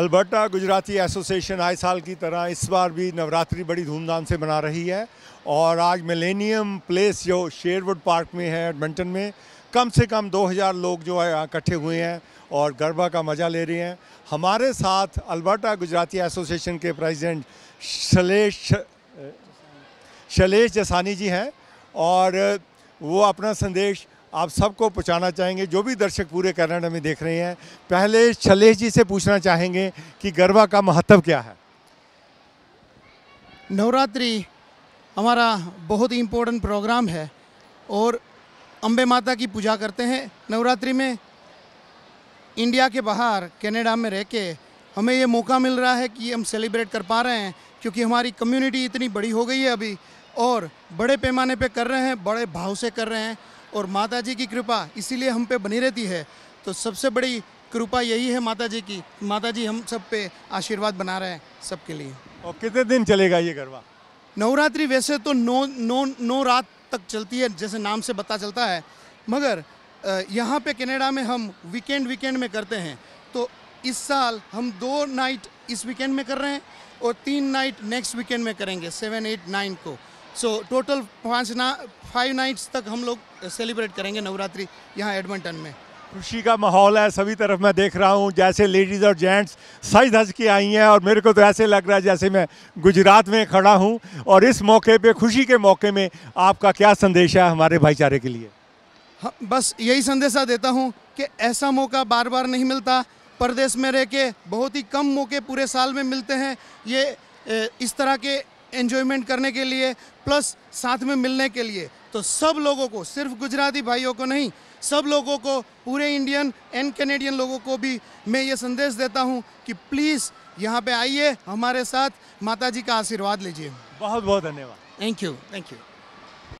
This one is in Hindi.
अल्बर्टा गुजराती एसोसिएशन आए साल की तरह इस बार भी नवरात्रि बड़ी धूमधाम से मना रही है और आज मिलेनियम प्लेस जो शेरवुड पार्क में है एडमिंटन में कम से कम 2000 लोग जो है इकट्ठे हुए हैं और गरबा का मज़ा ले रहे हैं हमारे साथ अल्बर्टा गुजराती एसोसिएशन के प्रेसिडेंट शलेश शलेश जसानी जी हैं और वो अपना संदेश आप सबको पहुँचाना चाहेंगे जो भी दर्शक पूरे कर्नाटक में देख रहे हैं पहले शलेश जी से पूछना चाहेंगे कि गरबा का महत्व क्या है नवरात्रि हमारा बहुत ही इम्पोर्टेंट प्रोग्राम है और अम्बे माता की पूजा करते हैं नवरात्रि में इंडिया के बाहर कनाडा में रह के हमें ये मौका मिल रहा है कि हम सेलिब्रेट कर पा रहे हैं क्योंकि हमारी कम्युनिटी इतनी बड़ी हो गई है अभी और बड़े पैमाने पे कर रहे हैं बड़े भाव से कर रहे हैं और माता जी की कृपा इसीलिए हम पे बनी रहती है तो सबसे बड़ी कृपा यही है माता जी की माता जी हम सब पे आशीर्वाद बना रहे हैं सबके लिए और कितने दिन चलेगा ये गरबा नवरात्रि वैसे तो नौ नौ नौ रात तक चलती है जैसे नाम से पता चलता है मगर यहाँ पे कनाडा में हम वीकेंड वीकेंड में करते हैं तो इस साल हम दो नाइट इस वीकेंड में कर रहे हैं और तीन नाइट नेक्स्ट वीकेंड में करेंगे सेवन एट नाइन को सो टोटल पाँच ना फाइव नाइट्स तक हम लोग सेलिब्रेट करेंगे नवरात्रि यहाँ एडमिंटन में खुशी का माहौल है सभी तरफ मैं देख रहा हूँ जैसे लेडीज़ और जेंट्स सज धज के आई हैं और मेरे को तो ऐसे लग रहा है जैसे मैं गुजरात में खड़ा हूँ और इस मौके पे खुशी के मौके में आपका क्या संदेश है हमारे भाईचारे के लिए हाँ, बस यही संदेशा देता हूँ कि ऐसा मौका बार बार नहीं मिलता प्रदेश में रह के बहुत ही कम मौके पूरे साल में मिलते हैं ये इस तरह के एन्जॉयमेंट करने के लिए प्लस साथ में मिलने के लिए तो सब लोगों को सिर्फ गुजराती भाइयों को नहीं सब लोगों को पूरे इंडियन एंड कैनेडियन लोगों को भी मैं ये संदेश देता हूँ कि प्लीज़ यहाँ पे आइए हमारे साथ माता जी का आशीर्वाद लीजिए बहुत बहुत धन्यवाद थैंक यू थैंक यू